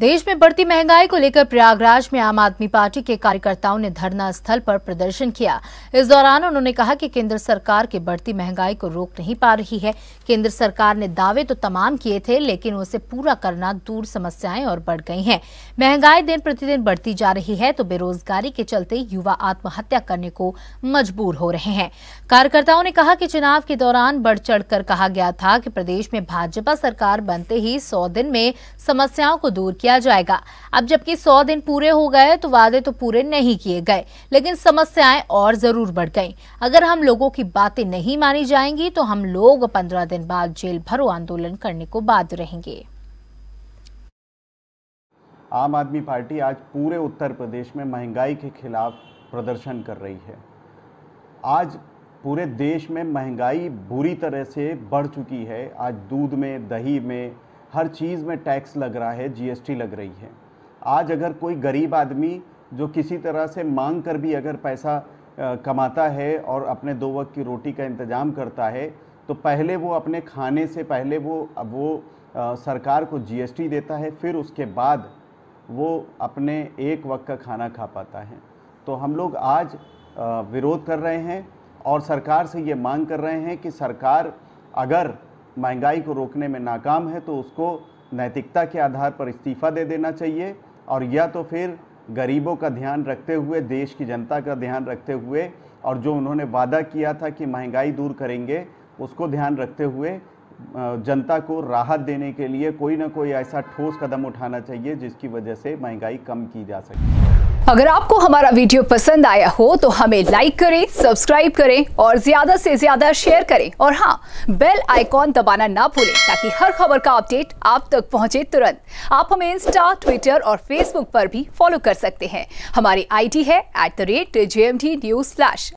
देश में बढ़ती महंगाई को लेकर प्रयागराज में आम आदमी पार्टी के कार्यकर्ताओं ने धरना स्थल पर प्रदर्शन किया इस दौरान उन्होंने कहा कि केंद्र सरकार की के बढ़ती महंगाई को रोक नहीं पा रही है केंद्र सरकार ने दावे तो तमाम किए थे लेकिन उसे पूरा करना दूर समस्याएं और बढ़ गई हैं महंगाई दिन प्रतिदिन बढ़ती जा रही है तो बेरोजगारी के चलते युवा आत्महत्या करने को मजबूर हो रहे हैं कार्यकर्ताओं ने कहा कि चुनाव के दौरान बढ़ चढ़ कहा गया था कि प्रदेश में भाजपा सरकार बनते ही सौ दिन में समस्याओं को दूर किया किया जाएगा अब जबकि सौ दिन पूरे हो गए तो वादे तो पूरे नहीं किए गए लेकिन समस्याएं और जरूर बढ़ गई अगर हम लोगों की बातें नहीं मानी जाएंगी तो हम लोग पंद्रह दिन बाद जेल भरो आंदोलन करने को बाध्य रहेंगे आम आदमी पार्टी आज पूरे उत्तर प्रदेश में महंगाई के खिलाफ प्रदर्शन कर रही है आज पूरे देश में महंगाई बुरी तरह से बढ़ चुकी है आज दूध में दही में हर चीज़ में टैक्स लग रहा है जीएसटी लग रही है आज अगर कोई गरीब आदमी जो किसी तरह से मांग कर भी अगर पैसा कमाता है और अपने दो वक्त की रोटी का इंतज़ाम करता है तो पहले वो अपने खाने से पहले वो वो सरकार को जीएसटी देता है फिर उसके बाद वो अपने एक वक्त का खाना खा पाता है तो हम लोग आज विरोध कर रहे हैं और सरकार से ये मांग कर रहे हैं कि सरकार अगर महंगाई को रोकने में नाकाम है तो उसको नैतिकता के आधार पर इस्तीफ़ा दे देना चाहिए और या तो फिर गरीबों का ध्यान रखते हुए देश की जनता का ध्यान रखते हुए और जो उन्होंने वादा किया था कि महंगाई दूर करेंगे उसको ध्यान रखते हुए जनता को राहत देने के लिए कोई ना कोई ऐसा ठोस कदम उठाना चाहिए जिसकी वजह से महंगाई कम की जा सके अगर आपको हमारा वीडियो पसंद आया हो तो हमें लाइक करें सब्सक्राइब करें और ज्यादा से ज्यादा शेयर करें और हाँ बेल आइकॉन दबाना ना भूलें ताकि हर खबर का अपडेट आप तक पहुंचे तुरंत आप हमें इंस्टा ट्विटर और फेसबुक पर भी फॉलो कर सकते हैं हमारी आईडी है at the rate J M D news